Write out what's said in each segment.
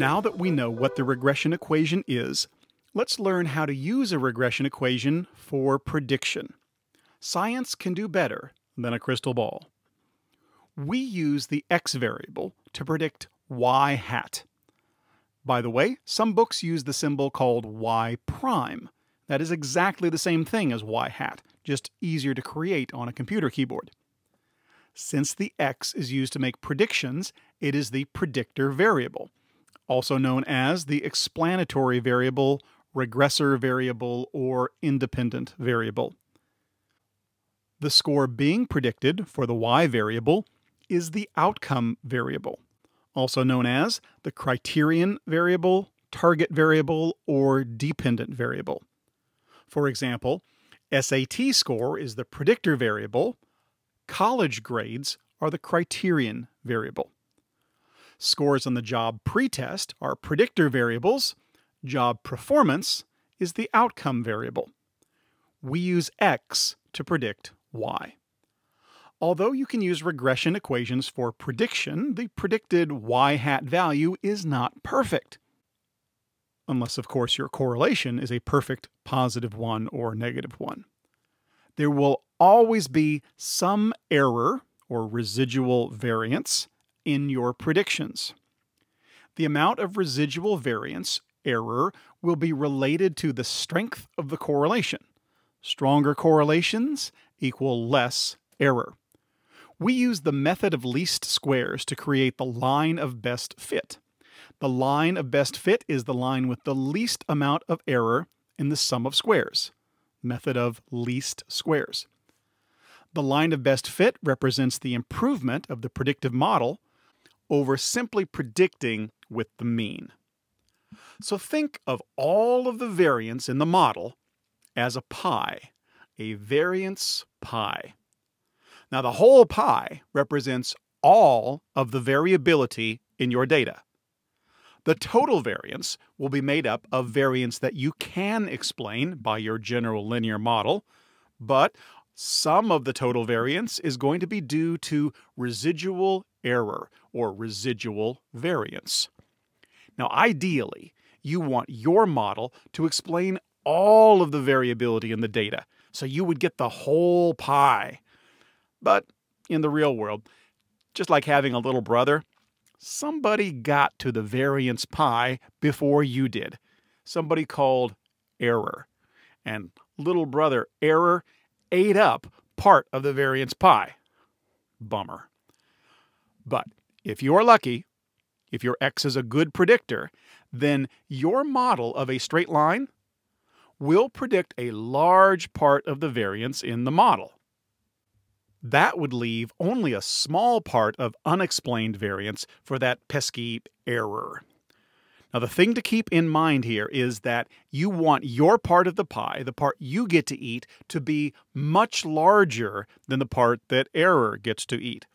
Now that we know what the regression equation is, let's learn how to use a regression equation for prediction. Science can do better than a crystal ball. We use the x variable to predict y hat. By the way, some books use the symbol called y prime. That is exactly the same thing as y hat, just easier to create on a computer keyboard. Since the x is used to make predictions, it is the predictor variable also known as the explanatory variable, regressor variable, or independent variable. The score being predicted for the y variable is the outcome variable, also known as the criterion variable, target variable, or dependent variable. For example, SAT score is the predictor variable, college grades are the criterion variable. Scores on the job pretest are predictor variables. Job performance is the outcome variable. We use X to predict Y. Although you can use regression equations for prediction, the predicted Y hat value is not perfect. Unless, of course, your correlation is a perfect positive 1 or negative 1. There will always be some error or residual variance in your predictions. The amount of residual variance, error, will be related to the strength of the correlation. Stronger correlations equal less error. We use the method of least squares to create the line of best fit. The line of best fit is the line with the least amount of error in the sum of squares, method of least squares. The line of best fit represents the improvement of the predictive model over simply predicting with the mean. So think of all of the variance in the model as a pie, a variance pie. Now the whole pie represents all of the variability in your data. The total variance will be made up of variance that you can explain by your general linear model, but some of the total variance is going to be due to residual error or residual variance. Now, ideally, you want your model to explain all of the variability in the data, so you would get the whole pie. But in the real world, just like having a little brother, somebody got to the variance pie before you did. Somebody called error. And little brother error ate up part of the variance pie. Bummer. But if you are lucky, if your x is a good predictor, then your model of a straight line will predict a large part of the variance in the model. That would leave only a small part of unexplained variance for that pesky error. Now, the thing to keep in mind here is that you want your part of the pie, the part you get to eat, to be much larger than the part that error gets to eat.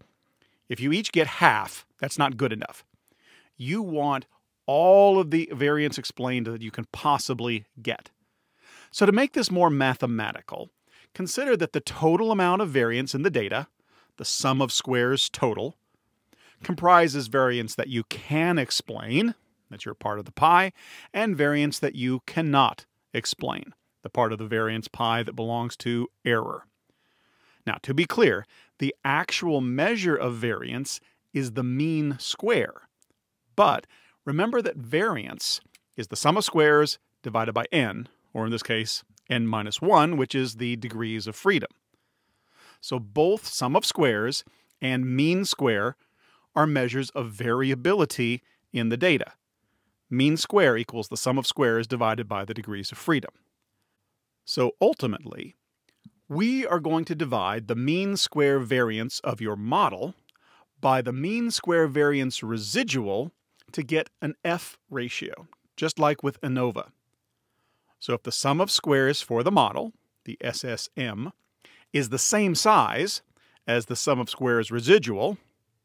If you each get half, that's not good enough. You want all of the variance explained that you can possibly get. So to make this more mathematical, consider that the total amount of variance in the data, the sum of squares total, comprises variance that you can explain, that's your part of the pie, and variance that you cannot explain, the part of the variance pie that belongs to error. Now, to be clear, the actual measure of variance is the mean square. But remember that variance is the sum of squares divided by n, or in this case, n minus 1, which is the degrees of freedom. So both sum of squares and mean square are measures of variability in the data. Mean square equals the sum of squares divided by the degrees of freedom. So ultimately, we are going to divide the mean square variance of your model by the mean square variance residual to get an F ratio, just like with ANOVA. So if the sum of squares for the model, the SSM, is the same size as the sum of squares residual,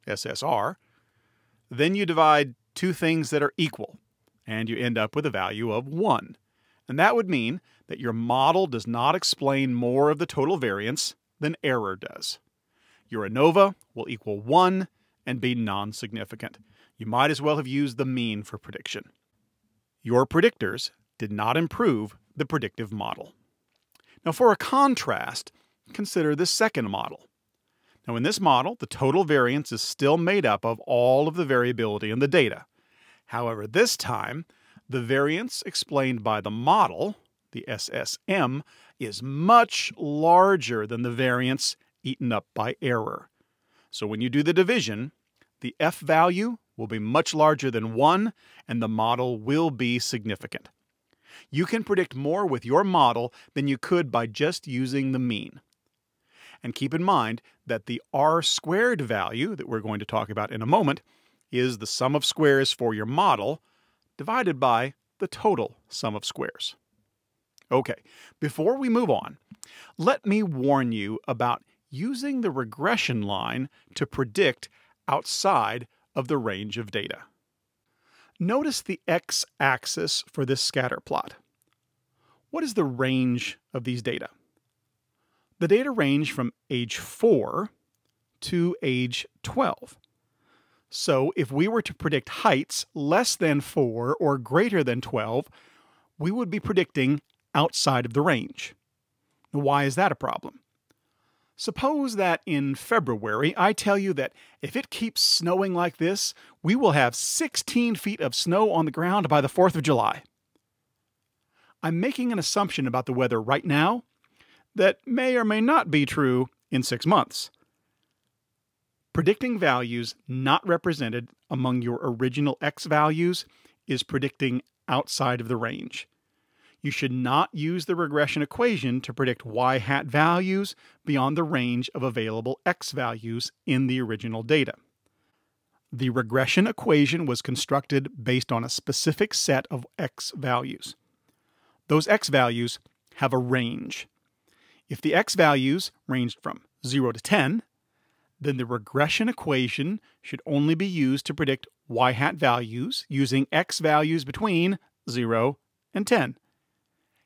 SSR, then you divide two things that are equal, and you end up with a value of 1. And that would mean that your model does not explain more of the total variance than error does. Your ANOVA will equal 1 and be non-significant. You might as well have used the mean for prediction. Your predictors did not improve the predictive model. Now for a contrast, consider the second model. Now in this model, the total variance is still made up of all of the variability in the data. However, this time, the variance explained by the model, the SSM, is much larger than the variance eaten up by error. So when you do the division, the F value will be much larger than 1 and the model will be significant. You can predict more with your model than you could by just using the mean. And keep in mind that the r squared value that we're going to talk about in a moment is the sum of squares for your model divided by the total sum of squares. Okay, before we move on, let me warn you about using the regression line to predict outside of the range of data. Notice the x-axis for this scatter plot. What is the range of these data? The data range from age 4 to age 12. So if we were to predict heights less than 4 or greater than 12, we would be predicting outside of the range. Now, why is that a problem? Suppose that in February I tell you that if it keeps snowing like this, we will have 16 feet of snow on the ground by the 4th of July. I'm making an assumption about the weather right now that may or may not be true in six months. Predicting values not represented among your original X values is predicting outside of the range. You should not use the regression equation to predict Y hat values beyond the range of available X values in the original data. The regression equation was constructed based on a specific set of X values. Those X values have a range. If the X values ranged from 0 to 10, then the regression equation should only be used to predict y hat values using x values between 0 and 10.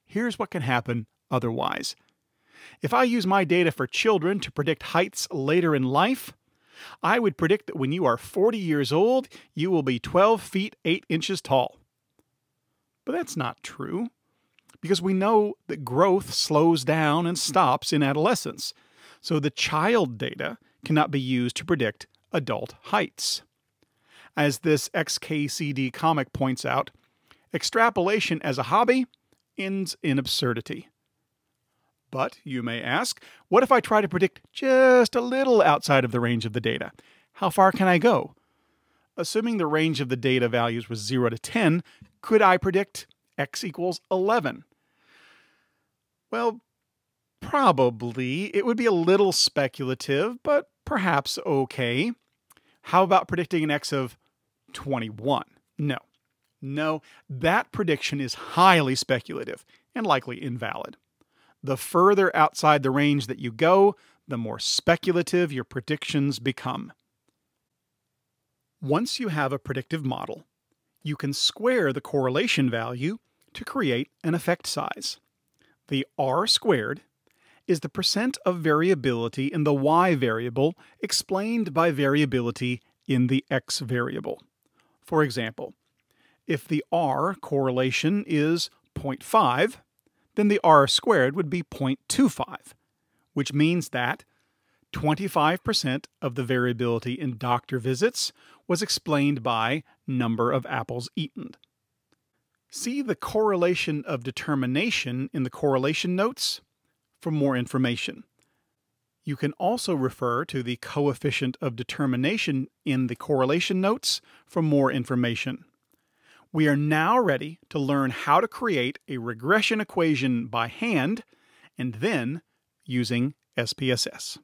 Here's what can happen otherwise. If I use my data for children to predict heights later in life, I would predict that when you are 40 years old, you will be 12 feet 8 inches tall. But that's not true, because we know that growth slows down and stops in adolescence. So the child data cannot be used to predict adult heights. As this XKCD comic points out, extrapolation as a hobby ends in absurdity. But, you may ask, what if I try to predict just a little outside of the range of the data? How far can I go? Assuming the range of the data values was 0 to 10, could I predict x equals 11? Well, probably. It would be a little speculative, but Perhaps okay. How about predicting an X of 21? No. No, that prediction is highly speculative and likely invalid. The further outside the range that you go, the more speculative your predictions become. Once you have a predictive model, you can square the correlation value to create an effect size. The R squared is the percent of variability in the y variable explained by variability in the x variable. For example, if the r correlation is 0.5, then the r squared would be 0.25, which means that 25% of the variability in doctor visits was explained by number of apples eaten. See the correlation of determination in the correlation notes for more information. You can also refer to the coefficient of determination in the correlation notes for more information. We are now ready to learn how to create a regression equation by hand and then using SPSS.